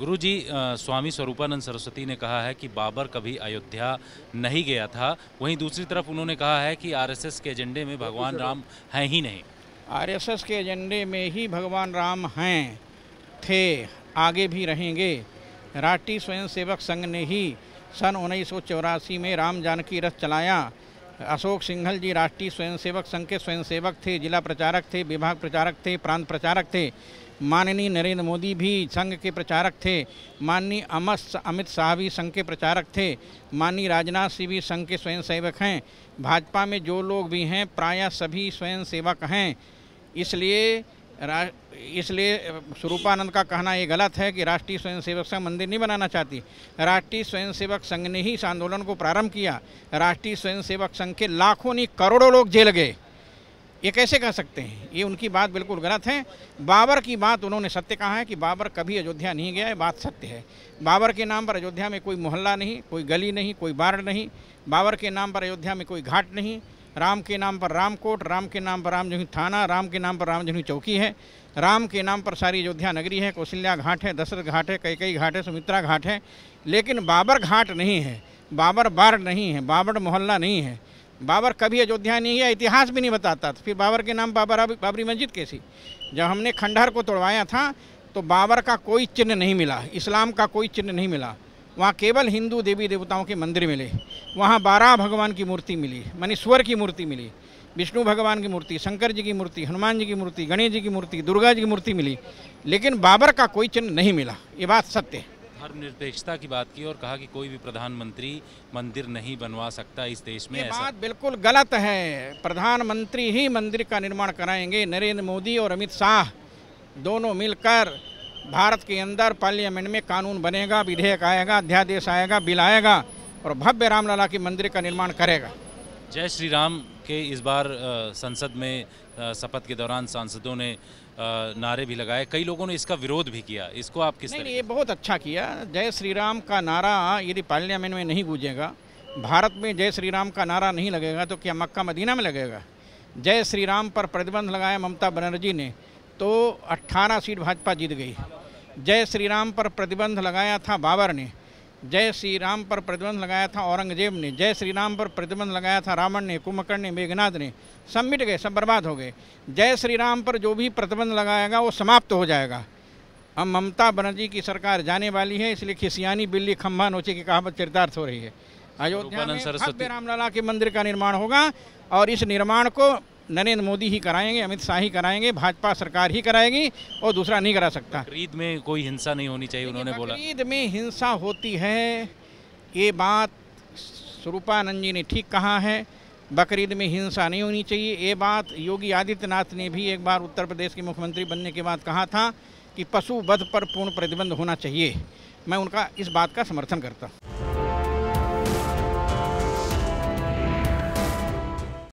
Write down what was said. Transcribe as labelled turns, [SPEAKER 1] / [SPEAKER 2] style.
[SPEAKER 1] गुरु जी स्वामी स्वरूपानंद सरस्वती ने कहा है कि बाबर कभी अयोध्या नहीं गया था वहीं दूसरी तरफ उन्होंने कहा है कि आरएसएस के एजेंडे में भगवान राम हैं ही नहीं
[SPEAKER 2] आरएसएस के एजेंडे में ही भगवान राम हैं थे आगे भी रहेंगे राष्ट्रीय स्वयंसेवक संघ ने ही सन उन्नीस में राम जानकी रथ चलाया अशोक सिंघल जी राष्ट्रीय स्वयंसेवक संघ के स्वयंसेवक थे जिला प्रचारक थे विभाग प्रचारक थे प्रांत प्रचारक थे माननीय नरेंद्र मोदी भी संघ के प्रचारक थे माननीय अमित अमित शाह भी संघ के प्रचारक थे माननीय राजनाथ सिंह भी संघ के स्वयंसेवक हैं भाजपा में जो लोग भी हैं प्रायः सभी स्वयंसेवक हैं इसलिए इसलिए स्वरूपानंद का कहना ये गलत है कि राष्ट्रीय स्वयंसेवक संघ मंदिर नहीं बनाना चाहती राष्ट्रीय स्वयंसेवक संघ ने ही इस आंदोलन को प्रारंभ किया राष्ट्रीय स्वयंसेवक संघ के लाखों नहीं करोड़ों लोग जेल गए ये कैसे कह सकते हैं ये उनकी बात बिल्कुल गलत है बाबर की बात उन्होंने सत्य कहा है कि बाबर कभी अयोध्या नहीं गया है बात सत्य है बाबर के नाम पर अयोध्या में कोई मोहल्ला नहीं कोई गली नहीं कोई बाढ़ नहीं बाबर के नाम पर अयोध्या में कोई घाट नहीं राम के नाम पर रामकोट राम के नाम पर रामजनी थाना राम के नाम पर रामजनी चौकी है राम के नाम पर सारी अयोध्या नगरी है कौशल्या घाट है दशरथ घाट है कई कई घाट है सुमित्रा घाट है लेकिन बाबर घाट नहीं है बाबर बाढ़ नहीं है बाबर मोहल्ला नहीं है बाबर कभी अयोध्या नहीं है इतिहास भी नहीं बताता था फिर बाबर के नाम बाबर बाबरी मस्जिद कैसी जब हमने खंडहर को तोड़वाया था तो बाबर का कोई चिन्ह नहीं मिला इस्लाम का कोई चिन्ह नहीं मिला वहाँ केवल हिंदू देवी देवताओं के मंदिर मिले वहाँ बारह भगवान की मूर्ति मिली मनीश्वर की मूर्ति मिली विष्णु भगवान की मूर्ति शंकर जी की मूर्ति हनुमान जी की मूर्ति गणेश जी की मूर्ति दुर्गा जी की मूर्ति मिली लेकिन बाबर का कोई चिन्ह नहीं मिला ये बात सत्य है
[SPEAKER 1] धर्मनिरपेक्षता की बात की और कहा कि कोई भी प्रधानमंत्री मंदिर नहीं बनवा सकता इस देश में ये ऐसा... बात
[SPEAKER 2] बिल्कुल गलत है प्रधानमंत्री ही मंदिर का निर्माण कराएंगे नरेंद्र मोदी और अमित शाह दोनों मिलकर भारत के अंदर पार्लियामेंट में कानून बनेगा विधेयक आएगा अध्यादेश आएगा बिल आएगा और भव्य रामलला के मंदिर का निर्माण करेगा
[SPEAKER 1] जय श्री राम के इस बार संसद में शपथ के दौरान सांसदों ने नारे भी लगाए कई लोगों ने इसका विरोध भी किया इसको आप किस नहीं, नहीं ये
[SPEAKER 2] बहुत अच्छा किया जय श्री राम का नारा यदि पार्लियामेंट में नहीं गूंजेगा भारत में जय श्री राम का नारा नहीं लगेगा तो क्या मक्का मदीना में लगेगा जय श्री राम पर प्रतिबंध लगाया ममता बनर्जी ने तो अट्ठारह सीट भाजपा जीत गई जय श्री राम पर प्रतिबंध लगाया था बाबर ने जय श्री राम पर प्रतिबंध लगाया था औरंगजेब ने जय श्री राम पर प्रतिबंध लगाया था रावण ने कुंभकर्ण ने मेघनाथ ने सब मिट गए सब बर्बाद हो गए जय श्री राम पर जो भी प्रतिबंध लगाएगा वो समाप्त हो जाएगा हम ममता बनर्जी की सरकार जाने वाली है इसलिए खिसियानी बिल्ली खम्भा नोचे की कहावत चरितार्थ हो रही है अयोध्या में रामलला के मंदिर का निर्माण होगा और इस निर्माण को नरेंद्र मोदी ही कराएंगे अमित शाह ही कराएंगे भाजपा सरकार ही कराएगी और दूसरा नहीं करा सकता
[SPEAKER 1] ईद में कोई हिंसा नहीं होनी चाहिए उन्होंने
[SPEAKER 2] बोला ईद में हिंसा होती है ये बात स्वरूपानंद जी ने ठीक कहा है बकरीद में हिंसा नहीं होनी चाहिए ये बात योगी आदित्यनाथ ने भी एक बार उत्तर प्रदेश के मुख्यमंत्री बनने के बाद कहा था कि पशु वध पर पूर्ण प्रतिबंध होना चाहिए मैं उनका इस बात का समर्थन करता हूँ